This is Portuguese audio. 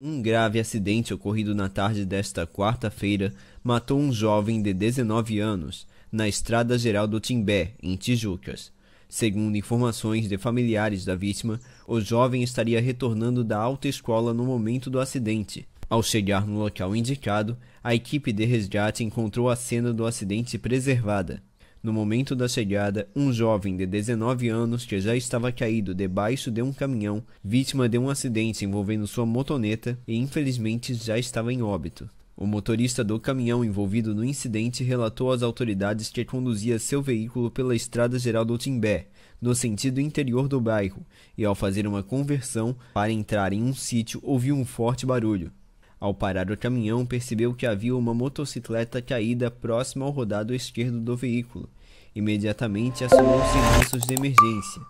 Um grave acidente ocorrido na tarde desta quarta-feira matou um jovem de 19 anos na Estrada Geral do Timbé, em Tijucas. Segundo informações de familiares da vítima, o jovem estaria retornando da autoescola no momento do acidente. Ao chegar no local indicado, a equipe de resgate encontrou a cena do acidente preservada. No momento da chegada, um jovem de 19 anos que já estava caído debaixo de um caminhão, vítima de um acidente envolvendo sua motoneta e infelizmente já estava em óbito. O motorista do caminhão envolvido no incidente relatou às autoridades que conduzia seu veículo pela estrada geral do Timbé, no sentido interior do bairro, e ao fazer uma conversão para entrar em um sítio ouviu um forte barulho. Ao parar o caminhão, percebeu que havia uma motocicleta caída próxima ao rodado esquerdo do veículo. Imediatamente acionou os serviços de emergência.